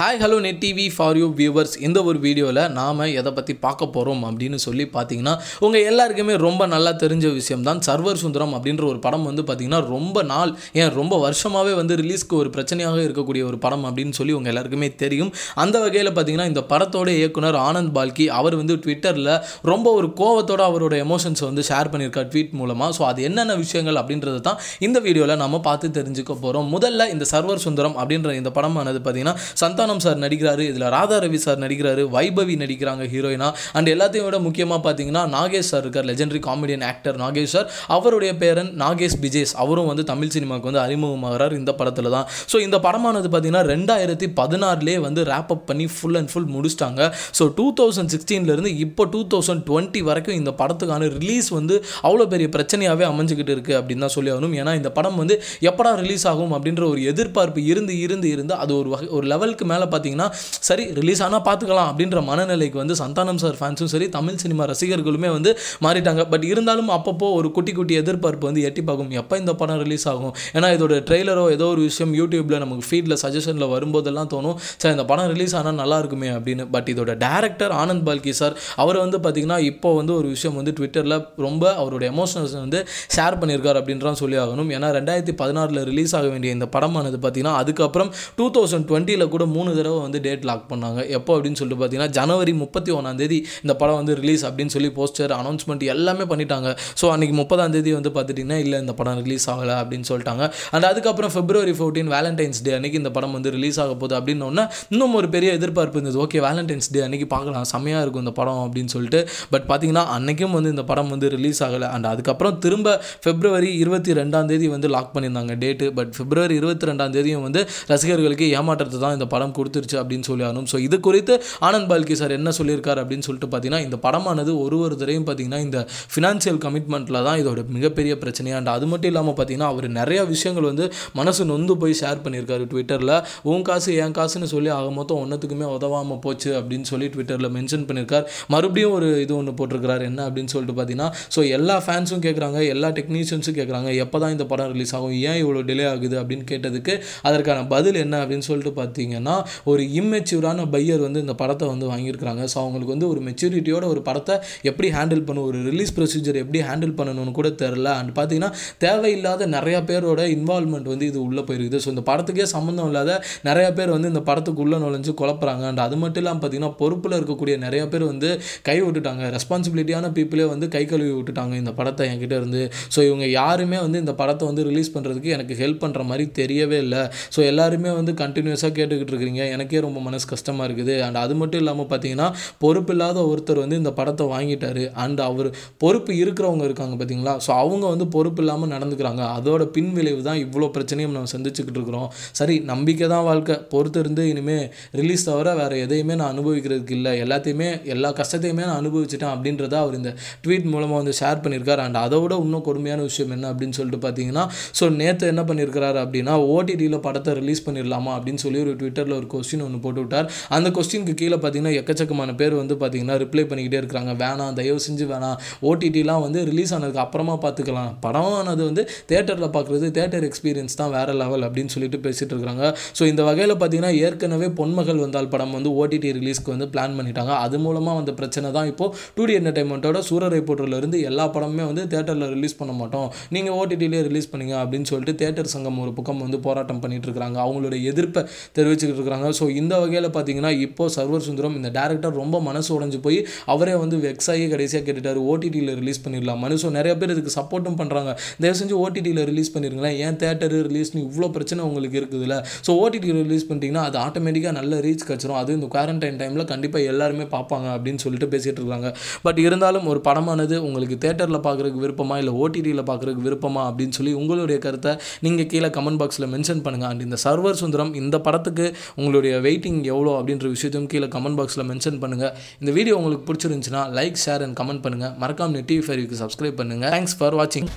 hi hello net TV for you viewers இந்த ஒரு வீடியோவில் நாம் எதை பற்றி பார்க்க போகிறோம் அப்படின்னு சொல்லி பார்த்தீங்கன்னா உங்கள் எல்லாருக்குமே ரொம்ப நல்லா தெரிஞ்ச விஷயம் தான் சர்வர் சுந்தரம் அப்படின்ற ஒரு படம் வந்து பார்த்திங்கன்னா ரொம்ப நாள் ஏன் ரொம்ப வருஷமாகவே வந்து ரிலீஸ்க்கு ஒரு பிரச்சனையாக இருக்கக்கூடிய ஒரு படம் அப்படின்னு சொல்லி உங்கள் எல்லாருக்குமே தெரியும் அந்த வகையில் பார்த்திங்கன்னா இந்த படத்தோட இயக்குனர் ஆனந்த் பால்கி அவர் வந்து ட்விட்டரில் ரொம்ப ஒரு கோவத்தோட அவரோட எமோஷன்ஸ் வந்து ஷேர் பண்ணியிருக்கார் ட்வீட் மூலமாக ஸோ அது என்னென்ன விஷயங்கள் அப்படின்றது தான் இந்த வீடியோவில் நம்ம பார்த்து தெரிஞ்சுக்க போகிறோம் முதல்ல இந்த சர்வர் சுந்தரம் அப்படின்ற இந்த படமானது பார்த்திங்கன்னா சந்தான சந்தானம் சார் நடிக்கிறாரு இதில் ராதா ரவி சார் நடிக்கிறாரு வைபவி நடிக்கிறாங்க ஹீரோயினா அண்ட் எல்லாத்தையும் விட முக்கியமாக பார்த்தீங்கன்னா நாகேஷ் சார் இருக்கார் legendary comedian actor Nagesh sir அவருடைய பேரன் நாகேஷ் பிஜேஷ் அவரும் வந்து தமிழ் சினிமாவுக்கு வந்து அறிமுகமாகிறார் இந்த படத்தில் தான் ஸோ இந்த படமானது பார்த்தீங்கன்னா ரெண்டாயிரத்தி பதினாறுலேயே வந்து ரேப் அப் பண்ணி ஃபுல் அண்ட் ஃபுல் முடிச்சிட்டாங்க ஸோ டூ தௌசண்ட் சிக்ஸ்டீன்லேருந்து இப்போ டூ தௌசண்ட் டுவெண்ட்டி வரைக்கும் இந்த படத்துக்கான ரிலீஸ் வந்து அவ்வளோ பெரிய பிரச்சனையாகவே அமைஞ்சுக்கிட்டு இருக்குது அப்படின்னு தான் சொல்லி ஆகணும் ஏன்னா இந்த படம் வந்து எப்படா ரிலீஸ் ஆகும் அப்படின்ற ஒரு எதிர்பார்ப்பு இருந்து இருந்து இருந்து அது ஒரு வகை ஒரு லெவலுக்கு மேலே மேலே பார்த்தீங்கன்னா சரி ரிலீஸ் ஆனால் பார்த்துக்கலாம் அப்படின்ற மனநிலைக்கு வந்து சந்தானம் சார் ஃபேன்ஸும் சரி தமிழ் சினிமா ரசிகர்களுமே வந்து மாறிட்டாங்க பட் இருந்தாலும் அப்பப்போ ஒரு குட்டி குட்டி எதிர்பார்ப்பு வந்து எட்டி பார்க்கும் எப்போ இந்த படம் ரிலீஸ் ஆகும் ஏன்னா இதோட ட்ரெய்லரோ ஏதோ ஒரு விஷயம் யூடியூப்பில் நமக்கு ஃபீல்டில் சஜஷனில் வரும்போதெல்லாம் தோணும் சார் இந்த படம் ரிலீஸ் ஆனால் நல்லா இருக்குமே அப்படின்னு பட் இதோட டேரக்டர் ஆனந்த் பால்கி சார் அவர் வந்து பார்த்திங்கன்னா இப்போ வந்து ஒரு விஷயம் வந்து ட்விட்டரில் ரொம்ப அவரோட எமோஷனல்ஸ் வந்து ஷேர் பண்ணியிருக்கார் அப்படின்றான் சொல்லி ஆகணும் ஏன்னா ரெண்டாயிரத்தி பதினாறில் ரிலீஸ் ஆக வேண்டிய இந்த படமானது பார்த்தீங்கன்னா அதுக்கப்புறம் டூ தௌசண்ட் டுவெண்ட்டியில் கூட மூணு மூணு தடவை வந்து டேட் லாக் பண்ணாங்க எப்போ அப்படின்னு சொல்லிட்டு பார்த்தீங்கன்னா ஜனவரி முப்பத்தி ஒன்றாந்தேதி இந்த படம் வந்து ரிலீஸ் அப்படின்னு சொல்லி போஸ்டர் அனௌன்ஸ்மெண்ட் எல்லாமே பண்ணிட்டாங்க ஸோ அன்றைக்கி முப்பதாந்தேதி வந்து பார்த்துட்டிங்கன்னா இல்லை இந்த படம் ரிலீஸ் ஆகலை அப்படின்னு சொல்லிட்டாங்க அண்ட் அதுக்கப்புறம் பிப்ரவரி ஃபோர்டீன் வேலண்டைன்ஸ் டே அன்றைக்கி இந்த படம் வந்து ரிலீஸ் ஆக போகுது அப்படின்னோடனே இன்னும் ஒரு பெரிய எதிர்பார்ப்பு இருந்தது ஓகே வேலண்டைன்ஸ் டே அன்றைக்கி பார்க்கலாம் செம்மையாக இருக்கும் இந்த படம் அப்படின்னு சொல்லிட்டு பட் பார்த்தீங்கன்னா அன்றைக்கும் வந்து இந்த படம் வந்து ரிலீஸ் ஆகலை அண்ட் அதுக்கப்புறம் திரும்ப பிப்ரவரி இருபத்தி ரெண்டாம் தேதி வந்து லாக் பண்ணியிருந்தாங்க டேட்டு பட் பிப்ரவரி இருபத்தி ரெண்டாம் தேதியும் வந்து ரசிகர்களுக்கு ஏமாற்றத்தை தான் இந்த படம் கொடுத்துருச்சு அப்படின்னு சொல்லி ஆனும் ஸோ இது குறித்து ஆனந்த் பால்கி சார் என்ன சொல்லியிருக்காரு அப்படின்னு சொல்லிட்டு பார்த்தீங்கன்னா இந்த படமானது ஒரு ஒரு தரையும் பார்த்தீங்கன்னா இந்த ஃபினான்சியல் கமிட்மெண்ட்டில் தான் இதோட மிகப்பெரிய பிரச்சனையாண்டு அது மட்டும் இல்லாமல் பார்த்தீங்கன்னா அவர் நிறையா விஷயங்கள் வந்து மனசு நொந்து போய் ஷேர் பண்ணியிருக்காரு ட்விட்டரில் உன் காசு என் காசுன்னு சொல்லி ஆக மொத்தம் ஒன்றத்துக்குமே உதவாமல் போச்சு அப்படின்னு சொல்லி ட்விட்டரில் மென்ஷன் பண்ணியிருக்கார் மறுபடியும் ஒரு இது ஒன்று போட்டிருக்கிறார் என்ன அப்படின்னு சொல்லிட்டு பார்த்தீங்கன்னா ஸோ எல்லா ஃபேன்ஸும் கேட்குறாங்க எல்லா டெக்னீஷியன்ஸும் கேட்குறாங்க எப்போ தான் இந்த படம் ரிலீஸ் ஆகும் ஏன் இவ்வளோ டிலே ஆகுது அப்படின்னு கேட்டதுக்கு அதற்கான பதில் என்ன அப்படின்னு சொல்லிட்டு பார்த்தீங்கன்னா ஒரு இம்மெச்சூரான பையர் வந்து இந்த படத்தை வந்து வாங்கியிருக்கிறாங்க ஸோ அவங்களுக்கு வந்து ஒரு மெச்சூரிட்டியோட ஒரு படத்தை எப்படி ஹேண்டில் பண்ணும் ஒரு ரிலீஸ் ப்ரொசீஜர் எப்படி ஹேண்டில் பண்ணணும்னு கூட தெரில அண்ட் பார்த்தீங்கன்னா தேவையில்லாத நிறையா பேரோட இன்வால்மெண்ட் வந்து இது உள்ளே போயிருக்குது ஸோ இந்த படத்துக்கே சம்மந்தம் இல்லாத நிறையா பேர் வந்து இந்த படத்துக்கு உள்ளே நுழைஞ்சு குழப்பறாங்க அண்ட் அது மட்டும் இல்லாமல் பார்த்தீங்கன்னா பொறுப்பில் இருக்கக்கூடிய நிறைய பேர் வந்து கை விட்டுட்டாங்க ரெஸ்பான்சிபிலிட்டியான பீப்புளே வந்து கை கழுவி விட்டுட்டாங்க இந்த படத்தை என்கிட்ட இருந்து ஸோ இவங்க யாருமே வந்து இந்த படத்தை வந்து ரிலீஸ் பண்ணுறதுக்கு எனக்கு ஹெல்ப் பண்ணுற மாதிரி தெரியவே இல்லை ஸோ எல்லாருமே வந்து கண்டினியூஸாக கேட்டுக்கிட்டு இருக்கிறீங்க பண்ணுறாங்க எனக்கே ரொம்ப மனசு கஷ்டமாக இருக்குது அண்ட் அது மட்டும் இல்லாமல் பார்த்தீங்கன்னா பொறுப்பு இல்லாத ஒருத்தர் வந்து இந்த படத்தை வாங்கிட்டார் அண்ட் அவர் பொறுப்பு இருக்கிறவங்க இருக்காங்க பார்த்தீங்களா ஸோ அவங்க வந்து பொறுப்பு இல்லாமல் நடந்துக்கிறாங்க அதோட பின் விளைவு தான் இவ்வளோ பிரச்சனையும் நம்ம சந்திச்சுக்கிட்டு இருக்கிறோம் சரி நம்பிக்கை தான் வாழ்க்கை பொறுத்து இருந்து இனிமேல் ரிலீஸ் தவிர வேறு எதையுமே நான் அனுபவிக்கிறதுக்கு இல்லை எல்லாத்தையுமே எல்லா கஷ்டத்தையுமே நான் அனுபவிச்சிட்டேன் அப்படின்றத அவர் இந்த ட்வீட் மூலமாக வந்து ஷேர் பண்ணியிருக்கார் அண்ட் அதை விட இன்னும் கொடுமையான விஷயம் என்ன அப்படின்னு சொல்லிட்டு பார்த்தீங்கன்னா ஸோ நேற்று என்ன பண்ணியிருக்கிறாரு அப்படின்னா ஓடிடியில் படத்தை ரிலீஸ் பண்ணிடலாமா அப்படின்னு சொல்லி ஒரு ட்விட்டரில் ஒரு ஒரு கொஸ்டின் ஒன்று போட்டு விட்டார் அந்த கொஸ்டினுக்கு கீழே பார்த்தீங்கன்னா எக்கச்சக்கமான பேர் வந்து பார்த்தீங்கன்னா ரிப்ளை பண்ணிக்கிட்டே இருக்கிறாங்க வேணாம் தயவு செஞ்சு வேணாம் ஓடிடிலாம் வந்து ரிலீஸ் ஆனதுக்கு அப்புறமா பார்த்துக்கலாம் படமானது வந்து தேட்டரில் பார்க்குறது தேட்டர் எக்ஸ்பீரியன்ஸ் தான் வேறு லெவல் அப்படின்னு சொல்லிட்டு பேசிகிட்டு இருக்கிறாங்க ஸோ இந்த வகையில் பார்த்தீங்கன்னா ஏற்கனவே பொன்மகள் வந்தால் படம் வந்து ஓடிடி ரிலீஸ்க்கு வந்து பிளான் பண்ணிட்டாங்க அது மூலமாக வந்த பிரச்சனை தான் இப்போது டூ டி என்டர்டைன்மெண்ட்டோட சூரரை போட்டுலேருந்து எல்லா படமுமே வந்து தேட்டரில் ரிலீஸ் பண்ண மாட்டோம் நீங்கள் ஓடிடியிலே ரிலீஸ் பண்ணுங்க அப்படின்னு சொல்லிட்டு தேட்டர் சங்கம் ஒரு பக்கம் வந்து போராட்டம் பண்ணிட்டு இருக்கிறாங்க அவங்களுடைய எதிர்ப்பை தெரிவிச்சுக்கிட்டு கொடுக்குறாங்க ஸோ இந்த வகையில் பார்த்தீங்கன்னா இப்போ சர்வர் சுந்தரம் இந்த டேரக்டர் ரொம்ப மனசு உடஞ்சு போய் அவரே வந்து வெக்ஸ் ஆகி கடைசியாக கேட்டுட்டார் ஓடிடியில் ரிலீஸ் பண்ணிடலாம் மனுஷன் நிறைய பேர் இதுக்கு சப்போர்ட்டும் பண்ணுறாங்க தயவு செஞ்சு ஓடிடியில் ரிலீஸ் பண்ணிருங்களேன் ஏன் தேட்டர் ரிலீஸ்னு இவ்வளோ பிரச்சனை உங்களுக்கு இருக்குதுல்ல ஸோ ஓடிடியில் ரிலீஸ் பண்ணிட்டீங்கன்னா அது ஆட்டோமேட்டிக்காக நல்ல ரீச் கிடச்சிரும் அது இந்த குவாரண்டைன் டைமில் கண்டிப்பாக எல்லாருமே பார்ப்பாங்க அப்படின்னு சொல்லிட்டு பேசிகிட்டு இருக்காங்க பட் இருந்தாலும் ஒரு படமானது உங்களுக்கு தேட்டரில் பார்க்குறதுக்கு விருப்பமா இல்லை ஓடிடியில் பார்க்குறதுக்கு விருப்பமா அப்படின்னு சொல்லி உங்களுடைய கருத்தை நீங்கள் கீழே கமெண்ட் பாக்ஸில் மென்ஷன் பண்ணுங்கள் அண்ட் இந்த சர்வர் சுந்தரம் இந்த படத்துக்கு உங்களுடைய வெயிட்டிங் எவ்வளோ அப்படின்ற விஷயத்தையும் கீழே கமெண்ட் பாக்ஸில் மென்ஷன் பண்ணுங்கள் இந்த வீடியோ உங்களுக்கு பிடிச்சிருந்துச்சுன்னா லைக் ஷேர் அண்ட் கமெண்ட் பண்ணுங்கள் மறக்காமல் நெட்டிஃபைவுக்கு சப்ஸ்கிரைப் பண்ணுங்கள் தேங்க்ஸ் ஃபார் வாட்சிங்